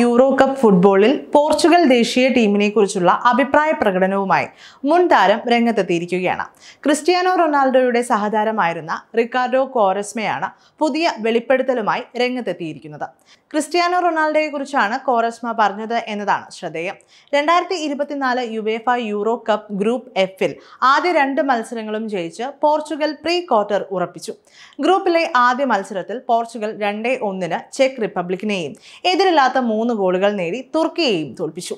euro cup ഫുട്ബോളിൽ Portugal ദേശീയ ടീമിനെ കുറിച്ചുള്ള അഭിപ്രായ പ്രകടനവുമായി മുൻ താരം രംഗത്തെത്തിയിരിക്കുകയാണ് ക്രിസ്ത്യാനോ റൊണാൾഡോയുടെ സഹതാരമായിരുന്ന റിക്കാർഡോ കോറസ്മയാണ് പുതിയ വെളിപ്പെടുത്തലുമായി രംഗത്തെത്തിയിരിക്കുന്നത് ക്രിസ്ത്യാനോ റൊണാൾഡോയെ കുറിച്ചാണ് കോറസ്മ പറഞ്ഞത് എന്നതാണ് ശ്രദ്ധേയം രണ്ടായിരത്തി ഇരുപത്തിനാല് യുവേഫ യൂറോ കപ്പ് ഗ്രൂപ്പ് എഫിൽ ആദ്യ രണ്ട് മത്സരങ്ങളും ജയിച്ച് പോർച്ചുഗൽ പ്രീ ക്വാർട്ടർ ഉറപ്പിച്ചു ഗ്രൂപ്പിലെ ആദ്യ മത്സരത്തിൽ പോർച്ചുഗൽ രണ്ടേ ഒന്നിന് ചെക്ക് റിപ്പബ്ലിക്കിനെയും എതിരില്ലാത്ത മൂന്ന് ഗോളുകൾ നേടി തുർക്കിയെയും തോൽപ്പിച്ചു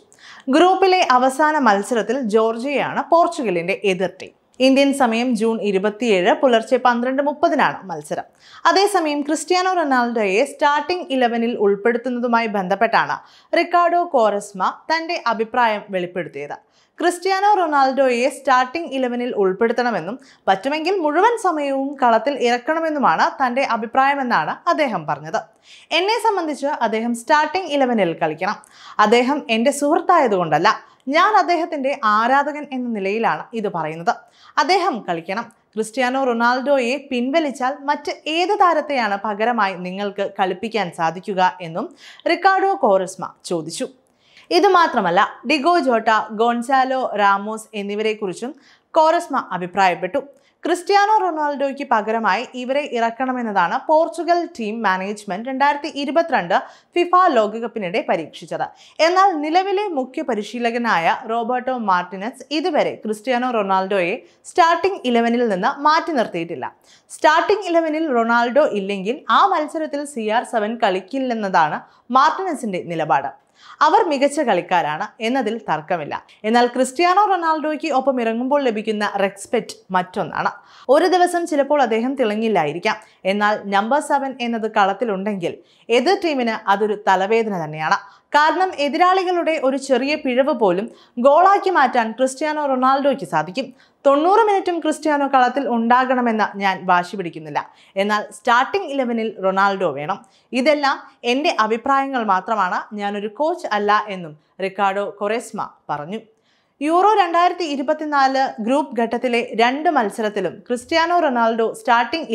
ഗ്രൂപ്പിലെ അവസാന മത്സരത്തിൽ ജോർജിയയാണ് പോർച്ചുഗലിന്റെ എതിർ ടീം ഇന്ത്യൻ സമയം ജൂൺ ഇരുപത്തിയേഴ് പുലർച്ചെ പന്ത്രണ്ട് മുപ്പതിനാണ് മത്സരം അതേസമയം ക്രിസ്ത്യാനോ റൊണാൾഡോയെ സ്റ്റാർട്ടിംഗ് ഇലവനിൽ ഉൾപ്പെടുത്തുന്നതുമായി ബന്ധപ്പെട്ടാണ് റിക്കാർഡോ കോറസ്മ തന്റെ അഭിപ്രായം വെളിപ്പെടുത്തിയത് ക്രിസ്ത്യാനോ റൊണാൾഡോയെ സ്റ്റാർട്ടിംഗ് ഇലവനിൽ ഉൾപ്പെടുത്തണമെന്നും പറ്റുമെങ്കിൽ മുഴുവൻ സമയവും കളത്തിൽ ഇറക്കണമെന്നുമാണ് തന്റെ അഭിപ്രായമെന്നാണ് അദ്ദേഹം പറഞ്ഞത് എന്നെ സംബന്ധിച്ച് അദ്ദേഹം സ്റ്റാർട്ടിംഗ് ഇലവനിൽ കളിക്കണം അദ്ദേഹം എൻ്റെ സുഹൃത്തായതുകൊണ്ടല്ല ഞാൻ അദ്ദേഹത്തിൻ്റെ ആരാധകൻ എന്ന നിലയിലാണ് ഇത് പറയുന്നത് അദ്ദേഹം കളിക്കണം ക്രിസ്ത്യാനോ റൊണാൾഡോയെ പിൻവലിച്ചാൽ മറ്റ് ഏത് താരത്തെയാണ് പകരമായി നിങ്ങൾക്ക് കളിപ്പിക്കാൻ സാധിക്കുക എന്നും റിക്കാർഡോ കോറസ്മ ചോദിച്ചു ഇതുമാത്രമല്ല ഡിഗോ ജോട്ട ഗോൺസാലോ റാമോസ് എന്നിവരെക്കുറിച്ചും കോറസ്മ അഭിപ്രായപ്പെട്ടു ക്രിസ്ത്യാനോ റൊണാൾഡോയ്ക്ക് പകരമായി ഇവരെ ഇറക്കണമെന്നതാണ് പോർച്ചുഗൽ ടീം മാനേജ്മെന്റ് രണ്ടായിരത്തി ഇരുപത്തിരണ്ട് ഫിഫ ലോകകപ്പിനിടെ പരീക്ഷിച്ചത് എന്നാൽ നിലവിലെ മുഖ്യ പരിശീലകനായ റോബർട്ടോ മാർട്ടിനസ് ഇതുവരെ ക്രിസ്ത്യാനോ റൊണാൾഡോയെ സ്റ്റാർട്ടിംഗ് ഇലവനിൽ നിന്ന് മാറ്റി നിർത്തിയിട്ടില്ല സ്റ്റാർട്ടിംഗ് ഇലവനിൽ റൊണാൾഡോ ഇല്ലെങ്കിൽ ആ മത്സരത്തിൽ സി ആർ സെവൻ കളിക്കില്ലെന്നതാണ് മാർട്ടിനസിന്റെ നിലപാട് അവർ മികച്ച കളിക്കാരാണ് എന്നതിൽ തർക്കമില്ല എന്നാൽ ക്രിസ്ത്യാനോ റൊണാൾഡോയ്ക്ക് ഒപ്പം ഇറങ്ങുമ്പോൾ ലഭിക്കുന്ന റെക്സ്പെക്റ്റ് മറ്റൊന്നാണ് ഒരു ദിവസം ചിലപ്പോൾ അദ്ദേഹം തിളങ്ങില്ലായിരിക്കാം എന്നാൽ നമ്പർ സെവൻ എന്നത് കളത്തിലുണ്ടെങ്കിൽ എതിർ ടീമിന് അതൊരു തലവേദന തന്നെയാണ് കാരണം എതിരാളികളുടെ ഒരു ചെറിയ പിഴവ് പോലും ഗോളാക്കി മാറ്റാൻ ക്രിസ്ത്യാനോ റൊണാൾഡോയ്ക്ക് സാധിക്കും തൊണ്ണൂറ് മിനിറ്റും ക്രിസ്റ്റ്യാനോ കളത്തിൽ ഉണ്ടാകണമെന്ന് ഞാൻ വാശി പിടിക്കുന്നില്ല എന്നാൽ സ്റ്റാർട്ടിംഗ് ഇലവനിൽ റൊണാൾഡോ വേണം ഇതെല്ലാം എൻ്റെ അഭിപ്രായങ്ങൾ മാത്രമാണ് ഞാനൊരു കോച്ച് അല്ല എന്നും റിക്കാർഡോ കൊറേസ്മ പറഞ്ഞു യൂറോ രണ്ടായിരത്തി ഇരുപത്തിനാല് ഗ്രൂപ്പ് ഘട്ടത്തിലെ രണ്ട് മത്സരത്തിലും ക്രിസ്ത്യാനോ റൊണാൾഡോ സ്റ്റാർട്ടിംഗ്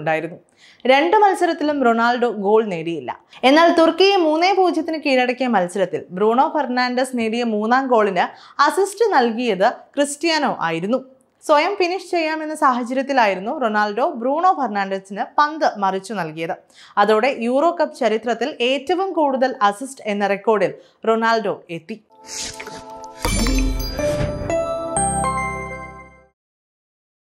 ഉണ്ടായിരുന്നു രണ്ട് മത്സരത്തിലും റൊണാൾഡോ ഗോൾ നേടിയില്ല എന്നാൽ തുർക്കിയെ മൂന്നേ പൂജ്യത്തിന് കീഴടക്കിയ മത്സരത്തിൽ ബ്രൂണോ ഫെർണാണ്ടസ് നേടിയ മൂന്നാം ഗോളിന് അസിസ്റ്റ് നൽകിയത് ക്രിസ്ത്യാനോ ആയിരുന്നു സ്വയം ഫിനിഷ് ചെയ്യാമെന്ന സാഹചര്യത്തിലായിരുന്നു റൊണാൾഡോ ബ്രൂണോ ഫെർണാണ്ടസിന് പന്ത് മറിച്ചു നൽകിയത് അതോടെ യൂറോ കപ്പ് ചരിത്രത്തിൽ ഏറ്റവും കൂടുതൽ അസിസ്റ്റ് എന്ന റെക്കോർഡിൽ റൊണാൾഡോ എത്തി